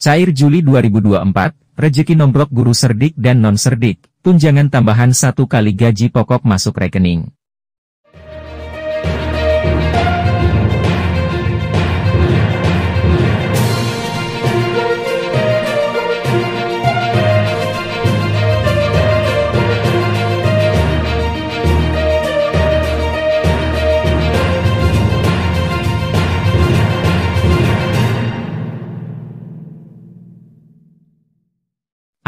Cair Juli 2024, rejeki nombrok guru serdik dan non-serdik, tunjangan tambahan satu kali gaji pokok masuk rekening.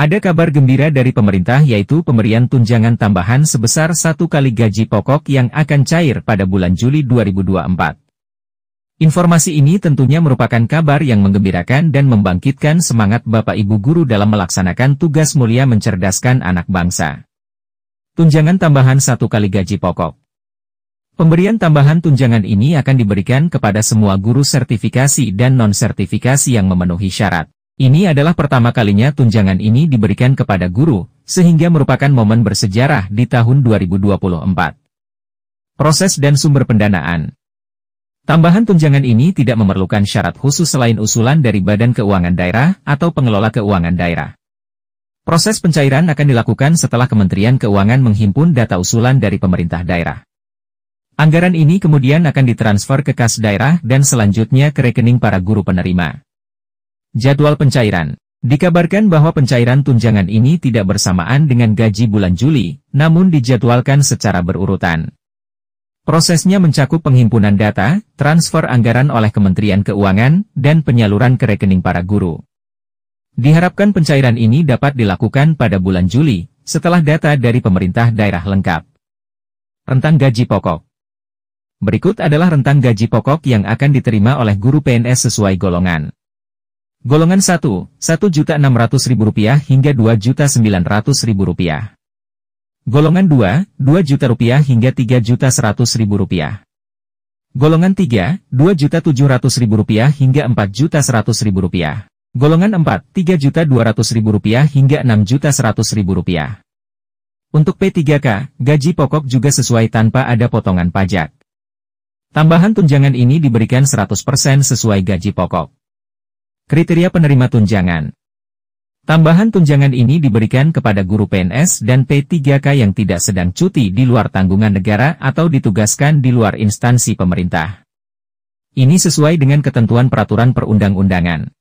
Ada kabar gembira dari pemerintah yaitu pemberian tunjangan tambahan sebesar satu kali gaji pokok yang akan cair pada bulan Juli 2024. Informasi ini tentunya merupakan kabar yang menggembirakan dan membangkitkan semangat Bapak Ibu Guru dalam melaksanakan tugas mulia mencerdaskan anak bangsa. Tunjangan tambahan satu kali gaji pokok Pemberian tambahan tunjangan ini akan diberikan kepada semua guru sertifikasi dan non-sertifikasi yang memenuhi syarat. Ini adalah pertama kalinya tunjangan ini diberikan kepada guru, sehingga merupakan momen bersejarah di tahun 2024. Proses dan sumber pendanaan Tambahan tunjangan ini tidak memerlukan syarat khusus selain usulan dari Badan Keuangan Daerah atau Pengelola Keuangan Daerah. Proses pencairan akan dilakukan setelah Kementerian Keuangan menghimpun data usulan dari pemerintah daerah. Anggaran ini kemudian akan ditransfer ke kas daerah dan selanjutnya ke rekening para guru penerima. Jadwal pencairan Dikabarkan bahwa pencairan tunjangan ini tidak bersamaan dengan gaji bulan Juli, namun dijadwalkan secara berurutan. Prosesnya mencakup penghimpunan data, transfer anggaran oleh Kementerian Keuangan, dan penyaluran ke rekening para guru. Diharapkan pencairan ini dapat dilakukan pada bulan Juli, setelah data dari pemerintah daerah lengkap. Rentang gaji pokok Berikut adalah rentang gaji pokok yang akan diterima oleh guru PNS sesuai golongan. Golongan 1, Rp1.600.000 hingga Rp2.900.000. Golongan 2, Rp2.000.000 hingga Rp3.100.000. Golongan 3, Rp2.700.000 hingga Rp4.100.000. Golongan 4, Rp3.200.000 hingga Rp6.100.000. Untuk P3K, gaji pokok juga sesuai tanpa ada potongan pajak. Tambahan tunjangan ini diberikan 100% sesuai gaji pokok. Kriteria penerima tunjangan Tambahan tunjangan ini diberikan kepada guru PNS dan P3K yang tidak sedang cuti di luar tanggungan negara atau ditugaskan di luar instansi pemerintah. Ini sesuai dengan ketentuan peraturan perundang-undangan.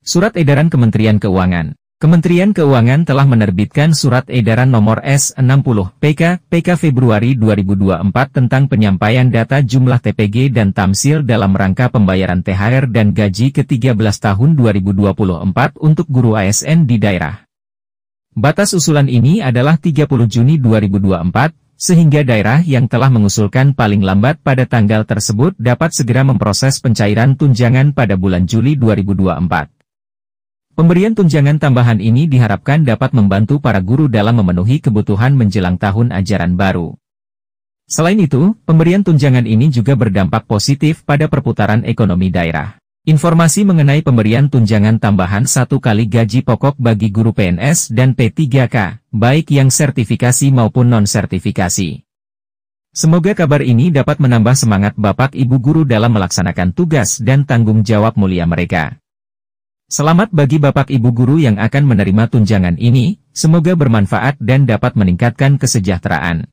Surat Edaran Kementerian Keuangan Kementerian Keuangan telah menerbitkan Surat Edaran Nomor S60 PK PK Februari 2024 tentang penyampaian data jumlah TPG dan tamsil dalam rangka pembayaran THR dan gaji ke-13 tahun 2024 untuk guru ASN di daerah. Batas usulan ini adalah 30 Juni 2024, sehingga daerah yang telah mengusulkan paling lambat pada tanggal tersebut dapat segera memproses pencairan tunjangan pada bulan Juli 2024. Pemberian tunjangan tambahan ini diharapkan dapat membantu para guru dalam memenuhi kebutuhan menjelang tahun ajaran baru. Selain itu, pemberian tunjangan ini juga berdampak positif pada perputaran ekonomi daerah. Informasi mengenai pemberian tunjangan tambahan satu kali gaji pokok bagi guru PNS dan P3K, baik yang sertifikasi maupun non-sertifikasi. Semoga kabar ini dapat menambah semangat Bapak Ibu Guru dalam melaksanakan tugas dan tanggung jawab mulia mereka. Selamat bagi Bapak Ibu guru yang akan menerima tunjangan ini, semoga bermanfaat dan dapat meningkatkan kesejahteraan.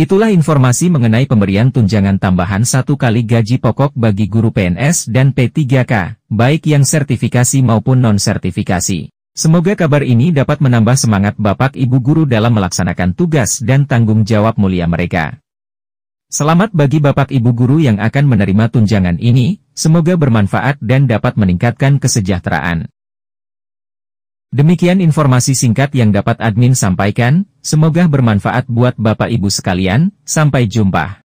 Itulah informasi mengenai pemberian tunjangan tambahan satu kali gaji pokok bagi guru PNS dan P3K, baik yang sertifikasi maupun non-sertifikasi. Semoga kabar ini dapat menambah semangat Bapak Ibu guru dalam melaksanakan tugas dan tanggung jawab mulia mereka. Selamat bagi Bapak Ibu guru yang akan menerima tunjangan ini, semoga bermanfaat dan dapat meningkatkan kesejahteraan. Demikian informasi singkat yang dapat admin sampaikan, semoga bermanfaat buat Bapak Ibu sekalian, sampai jumpa.